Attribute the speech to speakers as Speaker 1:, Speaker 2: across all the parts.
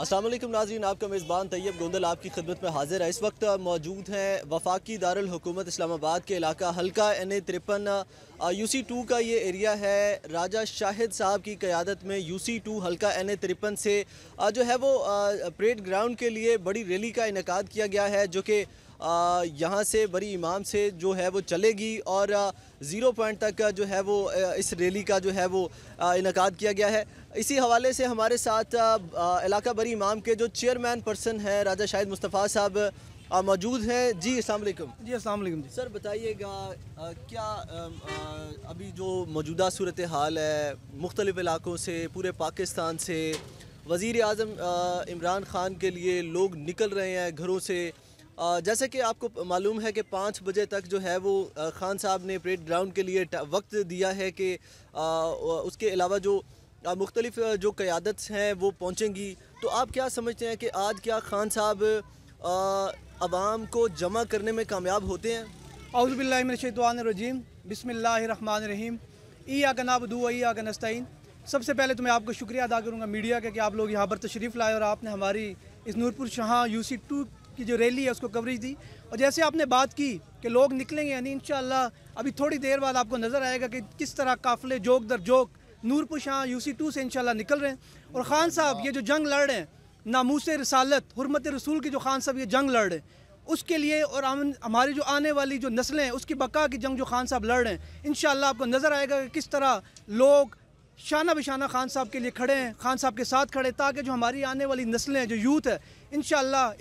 Speaker 1: असलम नाजीन आपका मेज़बान तैयब गोंदल आपकी खिदमत में हाजिर है इस वक्त मौजूद हैं वफाकी दारकूमत इस्लामाबाद के इलाका हल्का एन ए तिरपन यू सी टू का ये एरिया है राजा शाहिद साहब की क़्यादत में यू सी टू हल्का एन ए तिरपन से जो है वो परेड ग्राउंड के लिए बड़ी रैली का इनका किया गया है जो कि यहाँ से बड़ी इमाम से जो है वो चलेगी और ज़ीरो पॉइंट तक जो है वो इस रैली का जो है वो इनका किया गया है इसी हवाले से हमारे साथ इलाका बड़ी इमाम के जो चेयरमैन पर्सन हैं राजा शाहिद मुस्तफ़ा साहब मौजूद हैं जी अस्सलाम जी अस्सलाम जी सर बताइएगा क्या आ, आ, अभी जो मौजूदा सूरत हाल है मुख्तलिफ़ इलाकों से पूरे पाकिस्तान से वज़ी अजम इमरान ख़ान के लिए लोग निकल रहे हैं घरों से जैसे कि आपको मालूम है कि पाँच बजे तक जो है वो खान साहब ने परेड ग्राउंड के लिए वक्त दिया है कि उसके अलावा जो मुख्तलिफ जो क़्यादत हैं वो पहुँचेंगी तो आप क्या समझते हैं कि आज क्या खान साहब आवाम को जमा करने में कामयाब होते हैं
Speaker 2: अउज़बिल्लाशैतवानरजीम बसमीम ई आ का नाबदू ई आ का सबसे पहले तो मैं आपको शुक्रिया अदा करूँगा मीडिया का कि आप लोग यहाँ पर तशरीफ़ लाए और आपने हमारी इस Noorpur Shah U C two की जो रैली है उसको कवरेज दी और जैसे आपने बात की कि लोग निकलेंगे यानी इन अभी थोड़ी देर बाद आपको नज़र आएगा कि किस तरह काफिले जोक दर जोक Noorpur Shah U C two से इनशाला निकल रहे हैं और ख़ान साहब ये जो जंग लड़ रहे हैं नामूस रसालत हरमत रसूल की जो ख़ान साहब ये जंग लड़ रहे हैं उसके लिए और हम हमारी जो आने वाली जो नस्लें हैं उसकी बका की जंग जो खान साहब लड़ रहे हैं इन आपको नज़र आएगा कि किस तरह लोग शाना बिशाना खान साहब के लिए खड़े हैं खान साहब के साथ खड़े ताकि जो हमारी आने वाली नस्लें हैं जो यूथ है इन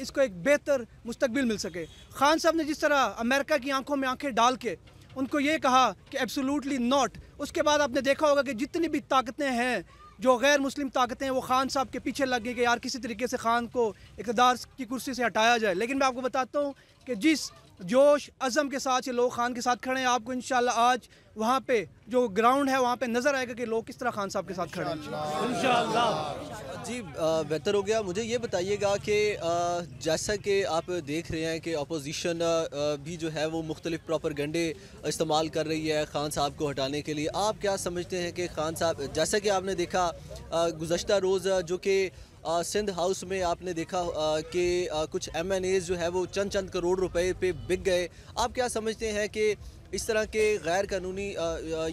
Speaker 2: इसको एक बेहतर मुस्तबिल मिल सके खान साहब ने जिस तरह अमेरिका की आंखों में आंखें डाल के उनको ये कहा कि एब्सोलूटली नॉट उसके बाद आपने देखा होगा कि जितनी भी ताकतें हैं जो गैर मुस्लिम ताकतें हैं वो खान साहब के पीछे लग गई कि यार किसी तरीके से खान को इकतदार की कुर्सी से हटाया जाए लेकिन मैं आपको बताता हूँ कि जिस जोश अज़म के साथ ये लोग खान के साथ खड़े हैं आपको इन आज वहाँ पर जो ग्राउंड है वहाँ पे नजर आएगा कि लोग किस तरह खान साहब के साथ खड़े हैं
Speaker 1: जी बेहतर हो गया मुझे ये बताइएगा कि जैसा कि आप देख रहे हैं कि अपोजिशन भी जो है वो मुख्तलिफ प्रॉपर गंडे इस्तेमाल कर रही है खान साहब को हटाने के लिए आप क्या समझते हैं कि खान साहब जैसा कि आपने देखा गुजशत रोज़ जो कि सिंध हाउस में आपने देखा कि कुछ एम जो है वो चंद चंद करोड़ रुपए पे बिक गए आप क्या समझते हैं कि इस तरह के गैर कानूनी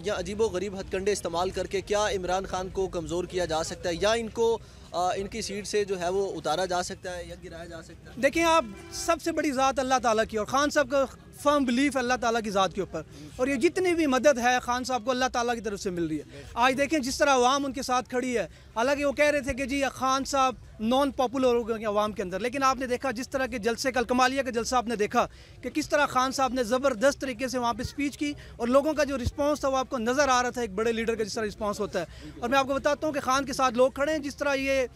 Speaker 1: या अजीब व गरीब हथकंडे इस्तेमाल करके क्या इमरान खान को कमज़ोर किया जा सकता है या इनको इनकी सीट से जो है वो उतारा जा सकता है या गिराया जा सकता
Speaker 2: है देखिए आप सबसे बड़ी ज़ात अल्लाह ताला की और खान साहब का फर्म बिलीफ अल्लाह ताला की ज़ात के ऊपर और ये जितनी भी मदद है खान साहब को अल्लाह ताला की तरफ से मिल रही है आज देखें जिस तरह आवाम उनके साथ खड़ी है हालांकि वो कह रहे थे कि जी खान साहब नॉन पॉपुलर हो गए आवाम के अंदर लेकिन आपने देखा जिस तरह के जलसे कल कमालिया का जलसा आपने देखा कि किस तरह खान साहब ने ज़बरदस्त तरीके से वहाँ पर स्पीच की और लोगों का जो रिस्पॉन्स था वो आपको नज़र आ रहा था एक बड़े लीडर का जिस तरह रिस्पॉन्स होता है और मैं आपको बताता हूँ कि खान के साथ लोग खड़े हैं जिस तरह ये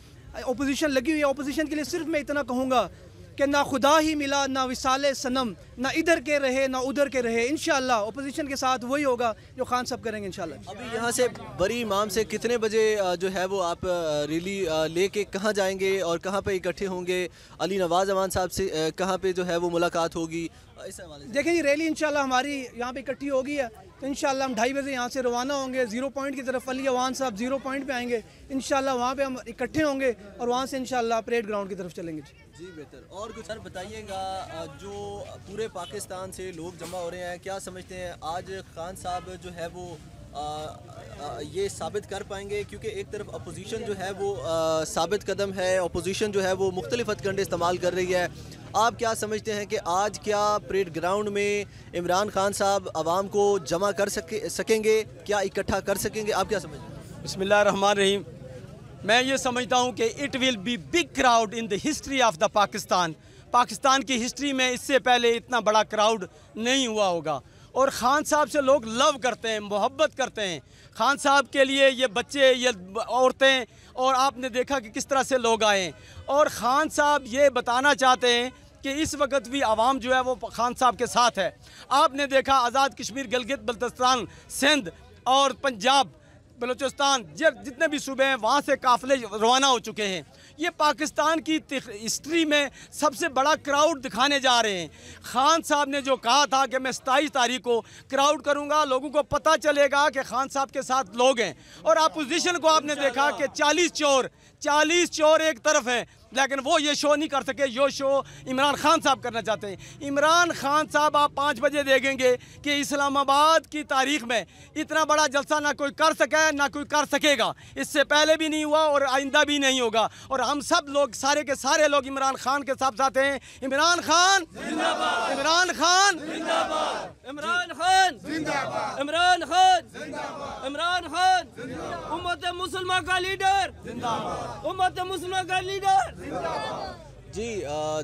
Speaker 2: अपोजिशन लगी हुई है अपोजिशन के लिए सिर्फ मैं इतना कहूँगा कि ना खुदा ही मिला ना विसाल सनम ना इधर के रहे ना उधर के रहे इन शपोजिशन के साथ वही होगा जो खान साहब करेंगे इन अभी
Speaker 1: यहाँ से बड़ी इमाम से कितने बजे जो है वो आप रैली कर कहाँ जाएँगे और कहाँ पर इकट्ठे होंगे अली नवाज अमान साहब से कहाँ पर जो है वो मुलाकात होगी देखिए जी रैली इन हमारी
Speaker 2: यहाँ पर इकट्ठी होगी तो इन हम ढाई बजे यहाँ से रवाना होंगे जीरो पॉइंट की तरफ अली अवान साहब जीरो पॉइंट पे आएंगे इन शाला वहाँ पे हम इकट्ठे होंगे और वहाँ से इन परेड ग्राउंड की तरफ चलेंगे जी
Speaker 1: जी बेहतर और कुछ सर बताइएगा जो पूरे पाकिस्तान से लोग जमा हो रहे हैं क्या समझते हैं आज खान साहब जो है वो आ, आ, ये साबित कर पाएंगे क्योंकि एक तरफ अपोजिशन जो है वो आ, साबित कदम है अपोजिशन जो है वो मुख्तलिफ हथकंडे इस्तेमाल कर रही है आप क्या समझते हैं कि आज क्या परेड ग्राउंड में इमरान खान साहब आवाम को जमा कर सके सकेंगे क्या इकट्ठा कर सकेंगे आप क्या समझते हैं
Speaker 3: रही मैं ये समझता हूँ कि it will be big crowd in the history of the Pakistan Pakistan की हिस्ट्री में इससे पहले इतना बड़ा क्राउड नहीं हुआ होगा और ख़ान साहब से लोग लव करते हैं मोहब्बत करते हैं खान साहब के लिए ये बच्चे ये औरतें और आपने देखा कि किस तरह से लोग आए और ख़ान साहब ये बताना चाहते हैं कि इस वक्त भी आवाम जो है वो खान साहब के साथ है आपने देखा आज़ाद कश्मीर गलगित बल्तिस्तान सिंध और पंजाब बलूचिस्तान जब जितने भी सूबे हैं वहाँ से काफ़िले रवाना हो चुके हैं ये पाकिस्तान की हिस्ट्री में सबसे बड़ा क्राउड दिखाने जा रहे हैं खान साहब ने जो कहा था कि मैं सताईस तारीख को क्राउड करूँगा लोगों को पता चलेगा कि खान साहब के साथ लोग हैं और अपोजिशन को आपने देखा कि चालीस चोर चालीस चोर एक तरफ है लेकिन वो ये शो नहीं कर सके जो शो इमरान खान साहब करना चाहते हैं इमरान खान साहब आप पाँच बजे देखेंगे कि इस्लामाबाद की तारीख में इतना बड़ा जलसा ना कोई कर सका ना कोई कर सकेगा इससे पहले भी नहीं हुआ और आइंदा भी नहीं होगा और हम सब लोग सारे के सारे लोग इमरान खान के साथ साथ हैं इमरान खान इमरान खान इमरान
Speaker 2: खान इमरान खान इमरान खान उम्मत मुसलमान का लीडर उम्मत मुसलमान का लीडर
Speaker 1: जी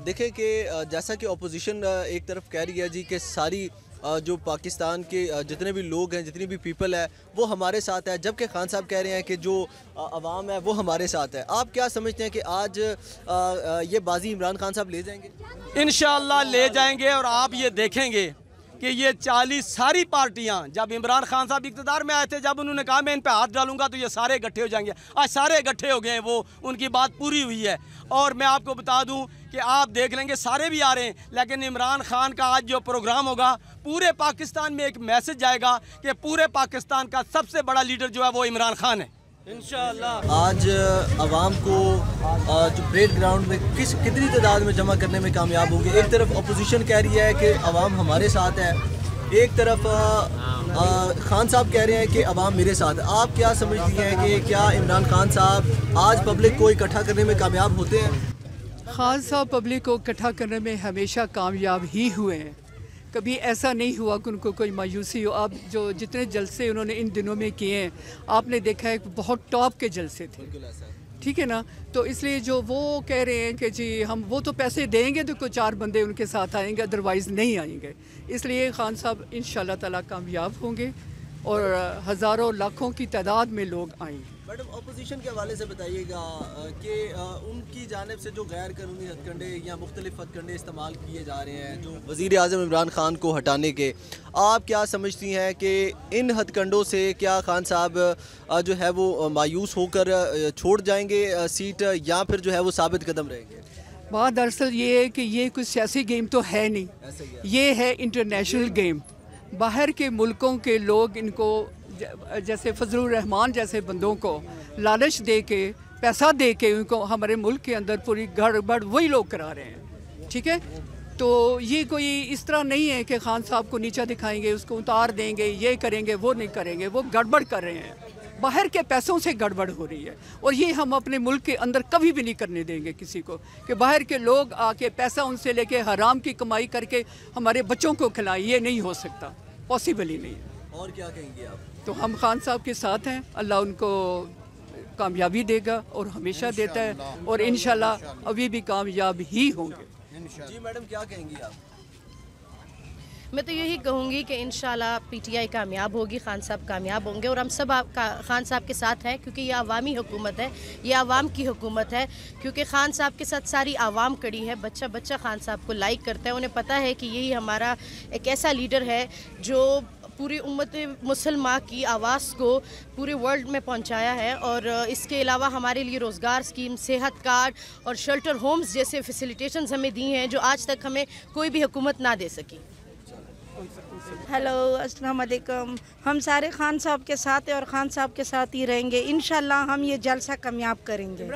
Speaker 1: देखें कि जैसा कि अपोजिशन एक तरफ कह रही है जी कि सारी जो पाकिस्तान के जितने भी लोग हैं जितनी भी पीपल है वो हमारे साथ है जबकि खान साहब कह रहे हैं कि जो आवाम है वो हमारे साथ है आप क्या समझते हैं कि आज ये बाजी इमरान
Speaker 3: खान साहब ले जाएंगे इन ले जाएंगे और आप ये देखेंगे कि ये चालीस सारी पार्टियाँ जब इमरान खान साहब इकतदार में आए थे जब उन्होंने कहा मैं इन पर हाथ डालूंगा तो ये सारे इकट्ठे हो जाएंगे आज सारे इकट्ठे हो गए हैं वो उनकी बात पूरी हुई है और मैं आपको बता दूं कि आप देख लेंगे सारे भी आ रहे हैं लेकिन इमरान खान का आज जो प्रोग्राम होगा पूरे पाकिस्तान में एक मैसेज जाएगा कि पूरे पाकिस्तान का सबसे बड़ा लीडर जो है वो इमरान खान है
Speaker 1: आज आवाम को जो परेड ग्राउंड में किस कितनी तादाद में जमा करने में कामयाब होंगे एक तरफ अपोजिशन कह रही है कि आवाम हमारे साथ है एक तरफ खान साहब कह रहे हैं कि आवाम मेरे साथ आप क्या समझती हैं कि क्या इमरान खान साहब आज पब्लिक को इकट्ठा करने में कामयाब होते हैं
Speaker 4: खान साहब पब्लिक को इकट्ठा करने में हमेशा कामयाब ही हुए हैं कभी ऐसा नहीं हुआ कि उनको कोई मायूसी हो आप जो जितने जलसे उन्होंने इन दिनों में किए हैं आपने देखा है बहुत टॉप के जलसे थे ठीक है ना तो इसलिए जो वो कह रहे हैं कि जी हम वो तो पैसे देंगे तो कोई चार बंदे उनके साथ आएंगे अदरवाइज़ नहीं आएंगे इसलिए खान साहब इन ताला कामयाब होंगे और हज़ारों लाखों की तादाद में लोग आएंगे मैडम
Speaker 1: अपोजिशन के हवाले से बताइएगा कि उनकी जानब से जो गैर कानूनी हथकंडे या मुख्तलिफ हथकंडे इस्तेमाल किए जा रहे हैं जो वजीर अजम इमरान ख़ान को हटाने के आप क्या समझती हैं कि इन हथकंडों से क्या खान साहब जो है वो मायूस होकर छोड़ जाएंगे सीट या फिर जो है वो साबित कदम रहेंगे
Speaker 4: बात दरअसल ये है कि ये कुछ सियासी गेम तो है नहीं ये है इंटरनेशनल गेम बाहर के मुल्कों के लोग इनको जैसे फजलुर रहमान जैसे बंदों को लालच दे के पैसा दे के उनको हमारे मुल्क के अंदर पूरी गड़बड़ वही लोग करा रहे हैं ठीक है तो ये कोई इस तरह नहीं है कि खान साहब को नीचा दिखाएंगे उसको उतार देंगे ये करेंगे वो नहीं करेंगे वो गड़बड़ कर रहे हैं बाहर के पैसों से गड़बड़ हो रही है और ये हम अपने मुल्क के अंदर कभी भी नहीं करने देंगे किसी को कि बाहर के लोग आके पैसा उनसे लेके हराम की कमाई करके हमारे बच्चों को खिलाए ये नहीं हो सकता पॉसिबल ही नहीं है
Speaker 1: और क्या कहेंगे आप
Speaker 4: तो हम खान साहब के साथ हैं अल्लाह उनको कामयाबी देगा और हमेशा देता है और इन अभी भी कामयाब ही होंगे
Speaker 1: जी मैडम क्या कहेंगी आप मैं तो यही कहूँगी कि इन पीटीआई कामयाब होगी खान साहब कामयाब होंगे और हम सब आप खान साहब के साथ हैं क्योंकि ये अवामी हुकूमत है ये आवाम की हुकूमत है क्योंकि खान साहब के साथ सारी आवाम कड़ी है बच्चा बच्चा खान साहब को लाइक करता है उन्हें पता है कि यही हमारा एक ऐसा लीडर है जो पूरी उम्मत मुसलमान की आवाज़ को पूरे वर्ल्ड में पहुंचाया है और इसके अलावा हमारे लिए रोज़गार स्कीम सेहत कार्ड और शेल्टर होम्स जैसे फैसिलिटेशन
Speaker 3: हमें दी हैं जो आज तक हमें कोई भी हुकूमत ना दे सकी हेलो असलकम हम सारे खान साहब के साथ हैं और खान साहब के साथ ही रहेंगे इन हम ये जलसा कामयाब करेंगे